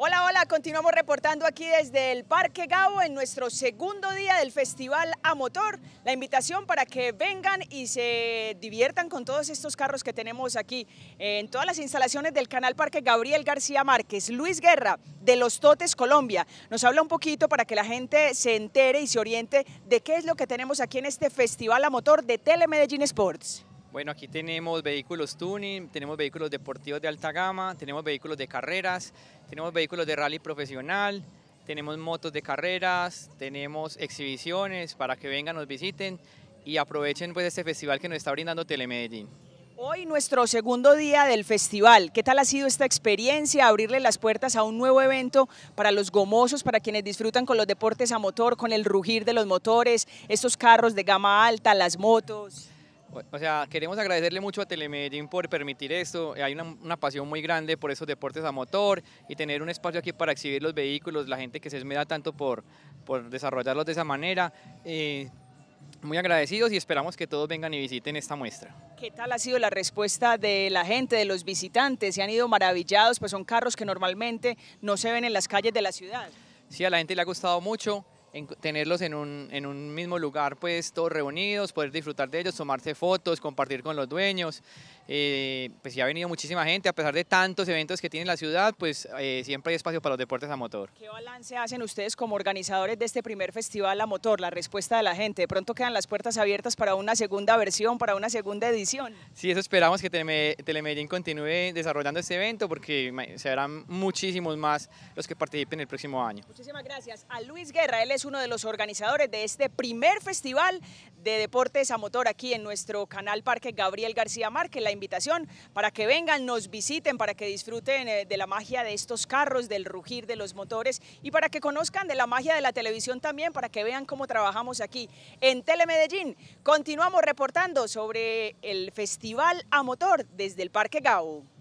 Hola, hola, continuamos reportando aquí desde el Parque Gabo en nuestro segundo día del Festival a Motor. La invitación para que vengan y se diviertan con todos estos carros que tenemos aquí en todas las instalaciones del Canal Parque Gabriel García Márquez. Luis Guerra de Los Totes, Colombia, nos habla un poquito para que la gente se entere y se oriente de qué es lo que tenemos aquí en este Festival a Motor de Telemedellín Sports. Bueno, aquí tenemos vehículos tuning, tenemos vehículos deportivos de alta gama, tenemos vehículos de carreras, tenemos vehículos de rally profesional, tenemos motos de carreras, tenemos exhibiciones para que vengan, nos visiten y aprovechen pues este festival que nos está brindando Telemedellín. Hoy nuestro segundo día del festival. ¿Qué tal ha sido esta experiencia? Abrirle las puertas a un nuevo evento para los gomosos, para quienes disfrutan con los deportes a motor, con el rugir de los motores, estos carros de gama alta, las motos. O sea, queremos agradecerle mucho a Telemedellín por permitir esto. Hay una, una, pasión muy grande por esos deportes a motor y tener un espacio aquí para exhibir los vehículos, la gente que se esmera tanto por, por desarrollarlos de esa manera. muy agradecidos y esperamos que todos vengan y visiten esta muestra. ¿Qué tal ha sido la respuesta de la gente, de los visitantes? ¿Se han ido maravillados? Pues son carros que normalmente no se ven en las calles de la ciudad. Sí, a la gente le ha gustado mucho en, tenerlos en un, en un mismo lugar, pues todos reunidos, poder disfrutar de ellos, tomarse fotos, compartir con los dueños. Eh, pues ya ha venido muchísima gente, a pesar de tantos eventos que tiene la ciudad, pues eh, siempre hay espacio para los deportes a motor. ¿Qué balance hacen ustedes como organizadores de este primer festival a motor, la respuesta de la gente? ¿De pronto quedan las puertas abiertas para una segunda versión, para una segunda edición? Sí, eso esperamos que Telemedellín continúe desarrollando este evento porque serán muchísimos más los que participen el próximo año. Muchísimas gracias a Luis Guerra, él es uno de los organizadores de este primer festival de deportes a motor aquí en nuestro canal Parque Gabriel García Márquez. La invitación para que vengan, nos visiten, para que disfruten eh, de la magia de estos carros, del rugir de los motores y para que conozcan de la magia de la televisión también, para que vean cómo trabajamos aquí en Telemedellín. Continuamos reportando sobre el Festival a Motor desde el Parque Gao.